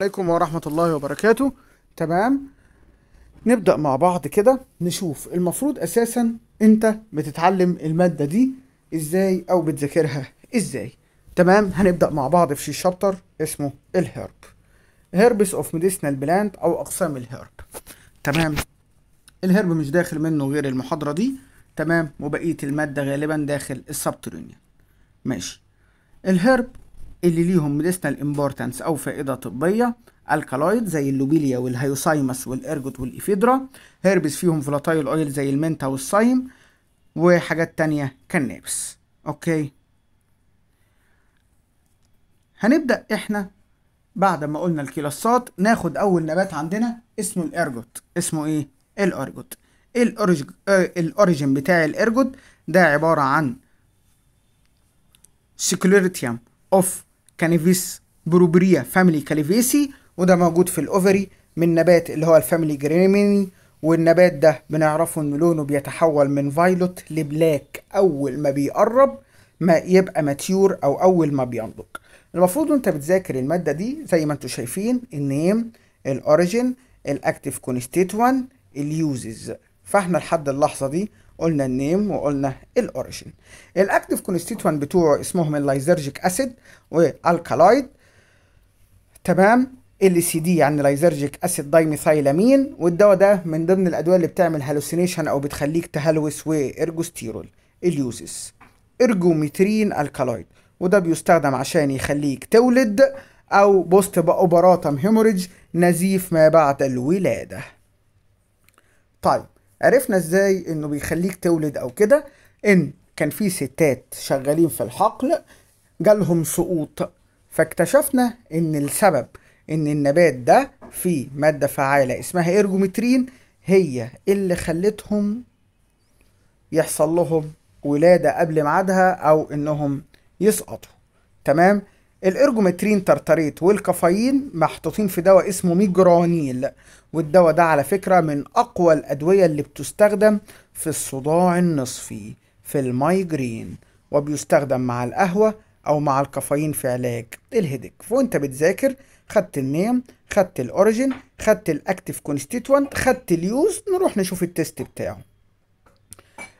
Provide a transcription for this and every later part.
عليكم ورحمة الله وبركاته تمام نبدأ مع بعض كده نشوف المفروض أساسا أنت بتتعلم المادة دي إزاي أو بتذاكرها إزاي تمام هنبدأ مع بعض في شابتر اسمه الهرب هيربس اوف ميديسنال بلانت أو أقسام الهرب تمام الهرب مش داخل منه غير المحاضرة دي تمام وبقية المادة غالبا داخل السبترينيا ماشي الهرب اللي ليهم ميديسنال امبورتانس او فائده طبيه الكالويد زي اللوبيليا والهيوسايمس والارجوت والافيدرا هيربس فيهم فلاتايل اويل زي المنتا والصايم وحاجات تانية كالنابس اوكي هنبدا احنا بعد ما قلنا الكلاسات ناخد اول نبات عندنا اسمه الارجوت اسمه ايه الارجوت الاوريجن آه، الاوريجين بتاع الارجوت ده عباره عن سيكولوريتيم اوف كانيفيس بروبريا فاميلي كاليفيسي وده موجود في الاوفري من نبات اللي هو الفاميلي جريميني والنبات ده بنعرفه ان لونه بيتحول من فايلوت لبلاك اول ما بيقرب ما يبقى ماتيور او اول ما بينضج المفروض وانت بتذاكر الماده دي زي ما انتم شايفين النيم الاوريجين الاكتيف كونستيتوان اليوزز فاحنا لحد اللحظه دي قلنا النيم وقلنا الاوريجين الاكتيف كونستيتوان بتوعه اسمهم اللايزرجيك اسيد والكالايد تمام ال سي دي يعني لايزرجيك اسيد دايميثايلامين والدواء ده من ضمن الادويه اللي بتعمل هالوسينيشن او بتخليك تهلوس وارجوستيرول اليوزس ارجوميترين الكالايد وده بيستخدم عشان يخليك تولد او بوست اوبراتم هيموريج نزيف ما بعد الولاده طيب عرفنا ازاي انه بيخليك تولد او كده ان كان في ستات شغالين في الحقل جالهم سقوط فاكتشفنا ان السبب ان النبات ده فيه مادة فعالة اسمها ايرجومترين هي اللي خلتهم يحصل لهم ولادة قبل ميعادها او انهم يسقطوا تمام الارجومترين ترتريت والكافيين محطوطين في دواء اسمه ميجرانيل والدواء ده على فكرة من أقوى الأدوية اللي بتستخدم في الصداع النصفي في المايجرين وبيستخدم مع القهوة أو مع الكافيين في علاج الهيدك وأنت بتذاكر خدت النيم خدت الأوريجين خدت الأكتف كونستيتوانت خدت اليوز نروح نشوف التست بتاعه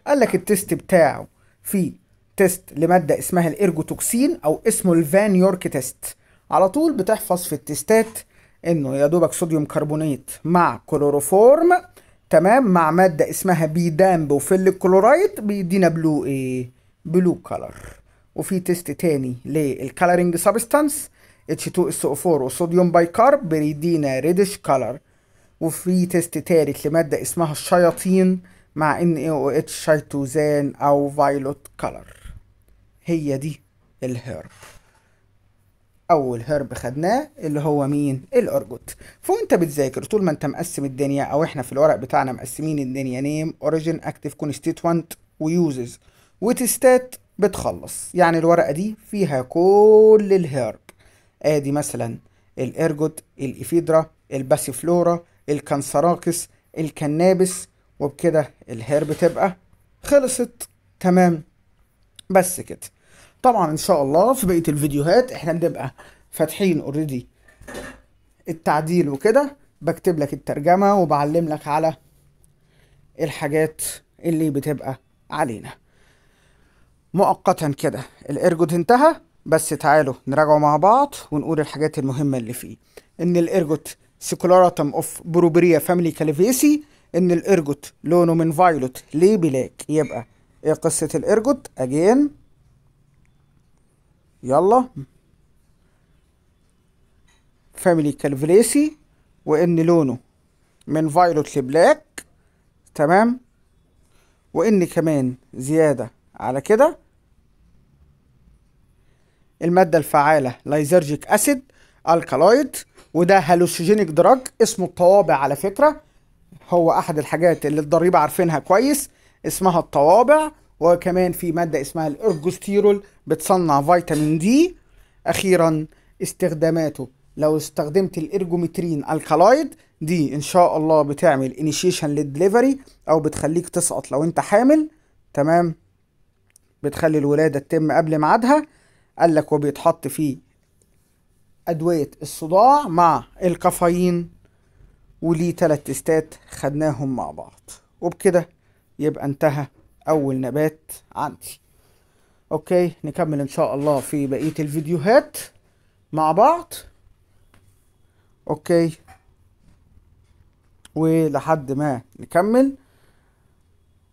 قال لك التست بتاعه فيه تيست لمادة اسمها الإرجوتوكسين أو اسمه الفان يورك تيست على طول بتحفظ في التستات إنه يا دوبك صوديوم كربونيت مع كلوروفورم تمام مع مادة اسمها بيدام وفيل الكلورايد بيدينا بلو إيه بلو كلر وفي تيست تاني للكالرنج سابستانس H2SO4 وصوديوم بايكارب بيدينا ريدش كلر وفي تيست تالت لمادة اسمها الشياطين مع NaOH شيتوزان أو فايلوت كلر هي دي الهرب اول هرب خدناه اللي هو مين الارجوت فوانت بتذاكر طول ما انت مقسم الدنيا او احنا في الورق بتاعنا مقسمين الدنيا نيم اوريجين اكتيف كونستيتوانت ويوزز وتستات بتخلص يعني الورقه دي فيها كل الهرب ادي مثلا الارجوت الافيدرا الباسيفلورا الكانسراكس الكنابس وبكده الهرب تبقى خلصت تمام بس كده طبعا ان شاء الله في بقيه الفيديوهات احنا بنبقى فاتحين اوريدي التعديل وكده بكتب لك الترجمه وبعلم لك على الحاجات اللي بتبقى علينا مؤقتا كده الارجوت انتهى بس تعالوا نراجعه مع بعض ونقول الحاجات المهمه اللي فيه ان الارجوت سيكولاراتم اوف بروبريا فاميلي كاليفيسي ان الارجوت لونه من فايلوت ليه بلاك يبقى ايه قصه الارجوت اجين يلا فاميلي كالفليسي وان لونه من فايلوت لبلاك تمام وان كمان زياده على كده الماده الفعاله لايزرجيك اسيد الكالويد وده هالوسيجينيك دراج اسمه الطوابع على فكره هو احد الحاجات اللي الضريبه عارفينها كويس اسمها الطوابع وكمان في ماده اسمها الارجوستيرول بتصنع فيتامين دي اخيرا استخداماته لو استخدمت الارجومترين الكالايد دي ان شاء الله بتعمل انيشيشن للدليفري او بتخليك تسقط لو انت حامل تمام بتخلي الولاده تتم قبل ميعادها قال لك وبيتحط فيه ادويه الصداع مع الكافيين وليه تلات تستات خدناهم مع بعض وبكده يبقى انتهى اول نبات عندي اوكي نكمل ان شاء الله في بقيه الفيديوهات مع بعض اوكي ولحد ما نكمل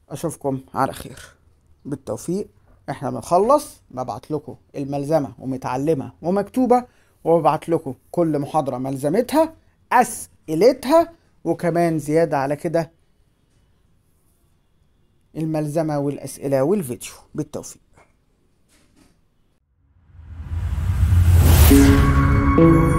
اشوفكم على خير بالتوفيق احنا بنخلص ببعت لكم الملزمه ومتعلمه ومكتوبه وببعت لكم كل محاضره ملزمتها اسئلتها وكمان زياده على كده الملزمه والاسئله والفيديو بالتوفيق Thank you.